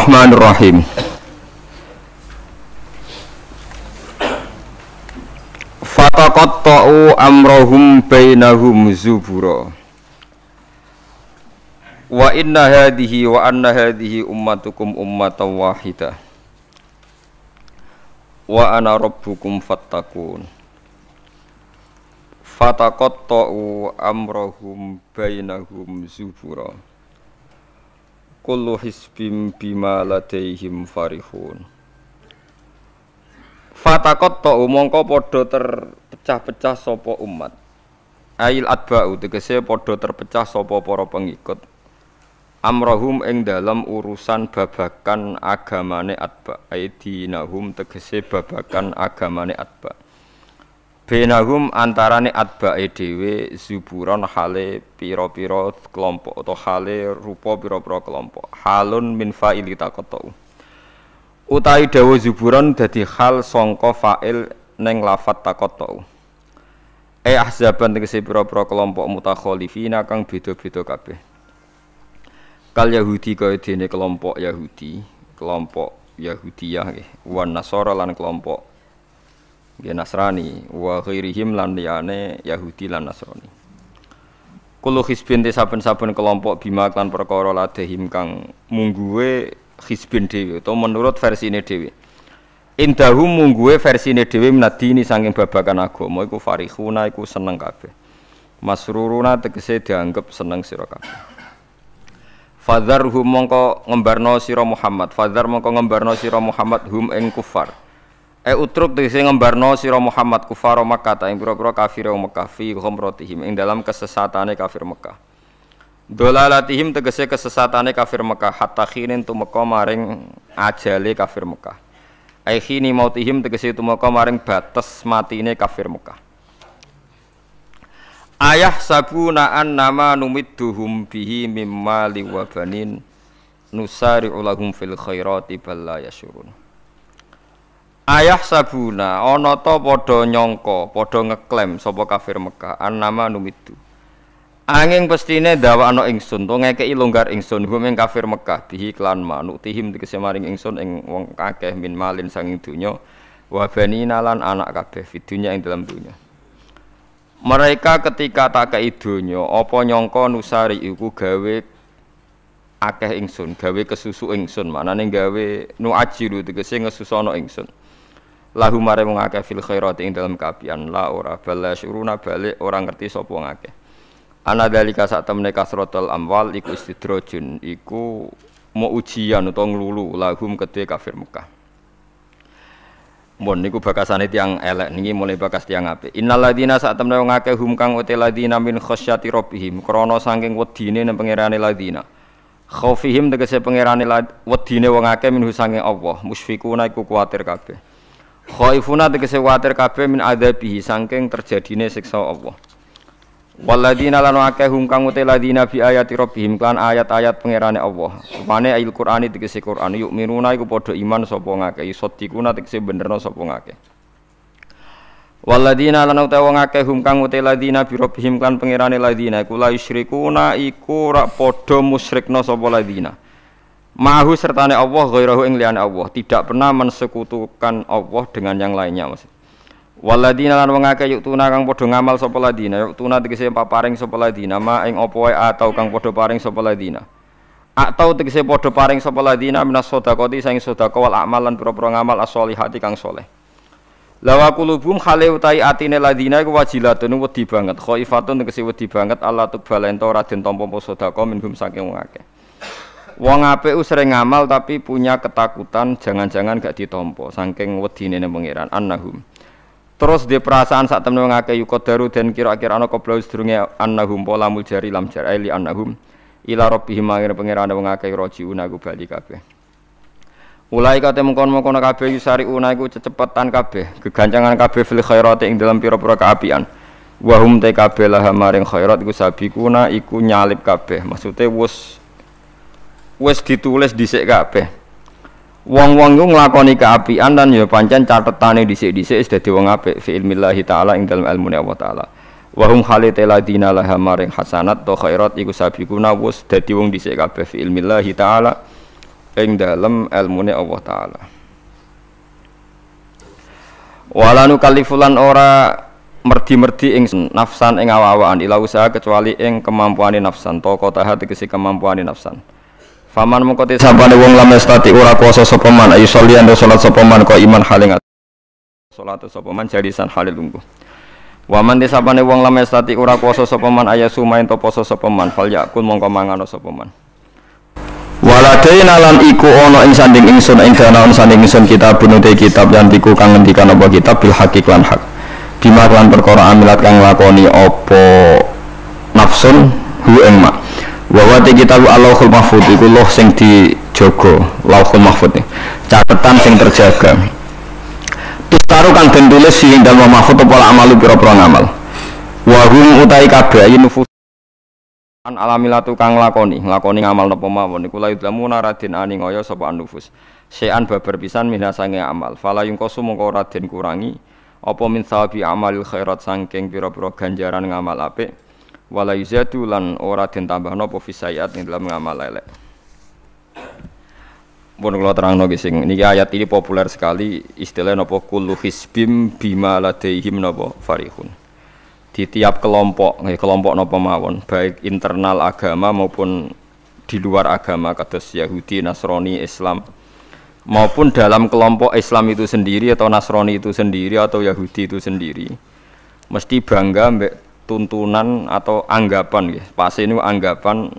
Bismillahirrahmanirrahim. Fataqatta'u amrohum bainahum zubura. Wa inna hadihi wa anna hadihi ummatukum ummatan wahida. Wa ana rabbukum fattaqun. Fataqatta'u amrohum bainahum zubura kullu hisbim bima ladaihim farihun fatakot to umongko podo terpecah-pecah sopo umat ail adba'u tegese podo terpecah sopo para pengikut amrohum ing dalam urusan babakan agamane atba aidinahum tegese babakan agamane atba' Benahum ini adba'i dhewe zuburon hale piro-piro kelompok atau hale rupa piro-piro kelompok. Halun min kita koto Utai dawa zuburon jadi hal songko fa'il neng lafat koto E ahzaban tegese piro-piro kelompok mutakhalifina kang beda-beda kabeh. Kal Yahudi kaya dene kelompok Yahudi, kelompok Yahudiyah wan Nasara lan kelompok ya Nasrani wa ghairihim lan liyane Yahudi lan Nasrani Kulo hisbin te saben-saben kelompok bima klan perkara ladehim kang mungguwe hisbin dhewe utawa menurut versine dhewe Indahu mungguwe versine dhewe menadini saking babakan agama iku farihuna iku seneng kabeh masruruna tegese dianggep seneng sira kabeh Fadharhum mongko ngembarno sira Muhammad. Fadhar mongko ngembarno sira Muhammad hum ing kufar. E utruk tegese ngembarno sira Muhammad kufar Makkah ta ing pira-pira kafir Makkah fi ghamratihim ing dalam kesesatane kafir Dola latihim tegese kesesatane kafir Makkah hatta khinin tumeka maring ajale kafir Makkah. E khini mautihim tegese tumeka maring batas matine kafir Makkah. Ayah sabuna an nama numidduhum bihi mimma liwabanin nusari ulahum fil khairati bal yasyurun. Ayah sabuna onoto ta nyongko nyangka, padha ngeklaim sapa kafir Mekah, annama numitu. Angin pestine ano ingsun, to ngekeki ilonggar ingsun gumeng kafir Mekah tihi klan manuk tihim tegese maring ingsun ing wong kakeh min malin sanging donya wabani nalan lan anak kabeh vidunya ing dalam donya. Mereka ketika tak ke donya opo nyongko nusari iku gawe akeh ingsun, gawe kesusu ingsun, neng gawe nuajilu tegese ngesusono ingsun lahu mare wong akeh fil khairat ing dalam kabian la ora bala syuruna balik orang ngerti sapa wong akeh ana dalika sak temne kasratul amwal iku istidrojun iku mau ujian utawa lulu lahum kedua kafir Mekah Bon niku bakasane tiang elek niki mulai bakas tiang apik. Innaladina saat temne wong akeh hum kang uti ladina min khasyati rabbihim krono sangking wedine nang pangerane ladina. Khaufihim tegese pangerane wedine wong akeh min saking Allah, musfikuna naiku kuwatir kabeh. Khaifuna tegese kuwatir kabeh min adzabihi saking terjadine siksa Allah. Waladina lan akeh hum kang uti ladina bi ayati rabbihim klan ayat-ayat pangerane Allah. Mane ayil Qur'ani tegese Qur'an yuk miruna iku padha iman sapa ngakeh isadikuna tegese benerno sapa ngakeh. Waladina lan uta wong akeh hum kang uti ladina bi rabbihim klan pangerane ladina iku la yusyrikuna iku rak padha musyrikna sapa ladina serta sertane Allah ghairahu ing liyane Allah, tidak pernah mensekutukan Allah dengan yang lainnya maksud. Waladina lan wong akeh tuna kang padha ngamal sapa ladina, tuna tegese paparing sapa ladina, ma ing apa wae atau kang padha paring sapa ladina. Atau tegese padha paring sapa ladina minas sedekati saing sedekah wal amal lan pira-pira ngamal as-solihati kang soleh. Lawa kulubum khale utai atine ladina iku wajilatun wedi banget. Khaifatun tegese wedi banget Allah tuh balento raden tampa sedekah minhum saking wong akeh. Wong apik sering ngamal tapi punya ketakutan jangan-jangan gak ditompo saking wedine ning pangeran annahum. Terus dia perasaan saat temen wong akeh yukodaru dan kira-kira ana kobla sedurunge annahum pola muljari lam jaraili annahum ila rabbihim mangir pangeran wong akeh rojiuna ku bali kabeh. Ulai kate mengkon-mengkon kabeh yusari una iku cecepetan kabeh, gegancangan kabeh fil khairati ing dalam pira-pira kaapian. Wahum te kabeh lah maring khairat iku sabikuna iku nyalip kabeh. maksudnya wus wis ditulis dhisik kabeh. Wong-wong iku nglakoni keapian dan ya pancen catetane dhisik-dhisik wis dadi wong apik fi ilmillahi taala ing dalem ilmune Allah taala. Wa hum khalitalladina laha maring hasanat to khairat iku sabiquna wis dadi wong dhisik kabeh fi ilmillahi taala ing dalem ilmune Allah taala. Wala kalifulan ora merdi-merdi ing nafsan ing awawan ila usaha kecuali ing kemampuan nafsan Toko tahat hati kesi kemampuane nafsan. Faman mengkoti sabane wong lam yastati ora kuasa sapa man ayu sholian do salat sapa man iman haling salat sapa man jalisan halil lungguh. Waman disabane wong lam yastati ora kuasa sapa man aya sumain to poso sapa man fal yakun mongko mangano sapa man. Waladaina lan iku ono ing sanding ingsun ing danaun sanding ingsun kitab bunute kitab yang diku kang ngendikan apa kitab bil hakik lan hak. Bima lan perkara amilat kang lakoni apa nafsun hu ing wa kita lu kitab Allahul Mahfud iku loh sing dijogo Lauhul Mahfud catatan sing terjaga terus taruh kang den tulis sing dalem mahfud apa amalu pira-pira ngamal Wahum utai kabeh nufus an alamilatu kang lakoni lakoni ngamal nopo mawon iku layu lamu naradin ani ngoyo sapa nufus sean babar pisan minasange amal fala yungkosu mongko kurangi apa min sawabi amalil khairat sangking pira-pira ganjaran ngamal apik wala yuzadu lan ora den tambahno apa fisayat ing dalam ngamal elek pun kula terang nogi sing ini ayat ini populer sekali istilah nopo kullu hisbim bima ladaihim napa farihun di tiap kelompok kelompok nopo mawon baik internal agama maupun di luar agama kados Yahudi Nasrani Islam maupun dalam kelompok Islam itu sendiri atau Nasrani itu sendiri atau Yahudi itu sendiri mesti bangga mbek tuntunan atau anggapan ya. Pasti ini anggapan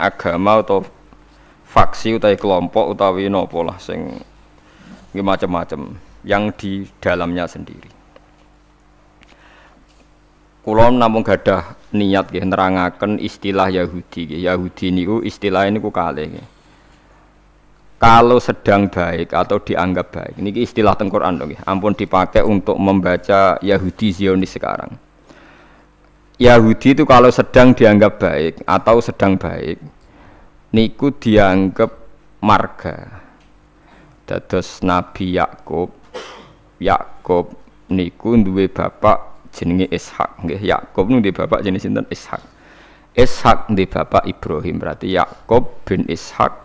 agama atau faksi utawi kelompok utawi nopo lah sing macam-macam yang di dalamnya sendiri. Kulo namun gadah niat nggih nerangaken istilah Yahudi ya. Yahudi niku istilah ini kalih ya. Kalau sedang baik atau dianggap baik. ini istilah teng dong. ya Ampun dipakai untuk membaca Yahudi Zionis sekarang Yahudi itu kalau sedang dianggap baik atau sedang baik niku dianggap marga dados Nabi Yakub Yakub niku duwe bapak jenenge Ishak nggih Yakub niku duwe bapak jenenge sinten Ishak Ishak duwe bapak Ibrahim berarti Yakub bin Ishak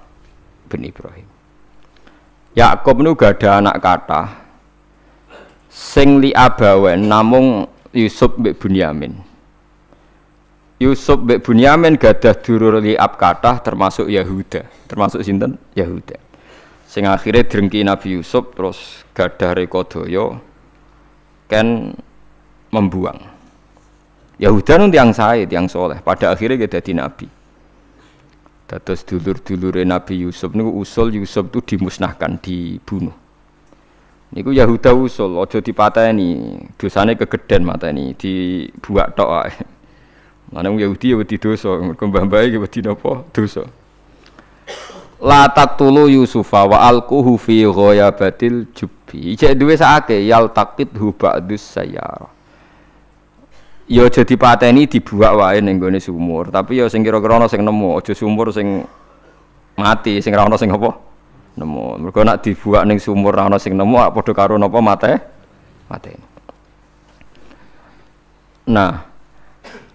bin Ibrahim Yakub niku gak ada anak kata sing li abawen namung Yusuf mbek Bunyamin Yusuf Bek Bunyamin gadah durur li kathah termasuk Yahuda, termasuk sinten? Yahuda. Sing akhirnya drengki Nabi Yusuf terus gadah rekodo yo kan membuang. Yahuda nu tiang sae, tiang soleh. Pada akhirnya kita jadi nabi. Terus dulur-dulure Nabi Yusuf niku usul Yusuf itu dimusnahkan, dibunuh. Niku Yahuda usul, ojo dipateni, dosane kegeden mateni, dibuak tok ae. Mana yang Yahudi ya wedi dosa, mergo mbah-mbahe ya wedi napa? Dosa. La tulu Yusufa wa alquhu batil ghayabatil jubbi. Ijek duwe sakake yal taqit hu ba'dus sayyarah. Ya aja dipateni dibuak wae ning sumur, tapi yo ya sing kira-kira sing nemu, aja sumur sing mati, sing ora ana sing apa? Nemu. Mergo nak dibuak sumur ora ana sing nemu, padha karo po mate? Mate. Nah,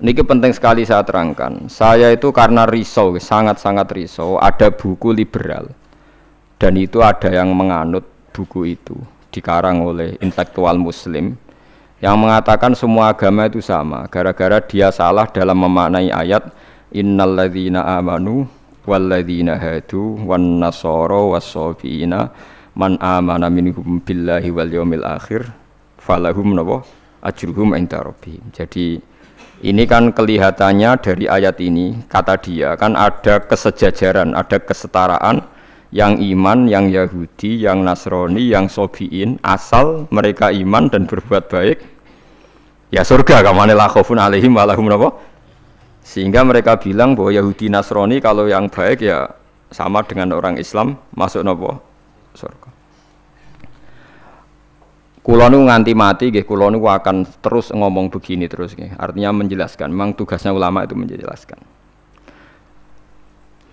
Niki penting sekali saya terangkan. Saya itu karena risau, sangat-sangat risau. Ada buku liberal dan itu ada yang menganut buku itu dikarang oleh intelektual Muslim yang mengatakan semua agama itu sama gara-gara dia salah dalam memaknai ayat innalladzina amanu walladzina hadu wan nasoro wasofiina man amana minhum billahi wal yaumil akhir falahum nawa ajruhum inda rabbihim jadi ini kan kelihatannya dari ayat ini, kata dia, kan ada kesejajaran, ada kesetaraan yang iman, yang Yahudi, yang Nasrani, yang Sobiin, asal mereka iman dan berbuat baik, ya surga, kamane la alaihim walahum napa? Sehingga mereka bilang bahwa Yahudi Nasrani kalau yang baik ya sama dengan orang Islam masuk nopo surga. Kulo nu nganti mati, gih kulo nu akan terus ngomong begini terus, gih. artinya menjelaskan. Memang tugasnya ulama itu menjelaskan.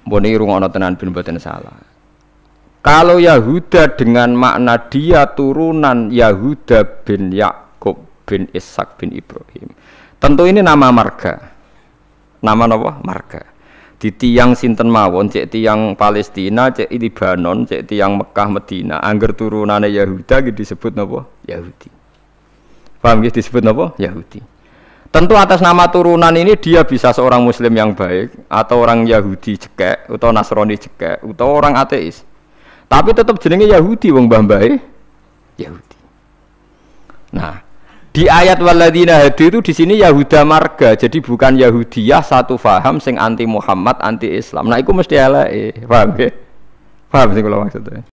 Boni ono tenan bin boten salah. Kalau Yahuda dengan makna dia turunan Yahuda bin Yakub bin Ishak bin Ibrahim. Tentu ini nama marga. Nama apa? Marga di tiang sinten mawon cek tiang Palestina cek Lebanon cek tiang Mekah Medina angger turunane Yahuda gitu disebut napa Yahudi paham gitu disebut napa Yahudi tentu atas nama turunan ini dia bisa seorang muslim yang baik atau orang Yahudi cekek atau Nasrani cekek atau orang ateis tapi tetap jenenge Yahudi wong mbah e Yahudi nah di ayat waladina hadu itu di sini Yahuda marga, jadi bukan Yahudiyah satu faham sing anti Muhammad, anti Islam. Nah, itu mesti eh faham ya? faham sih kalau maksudnya.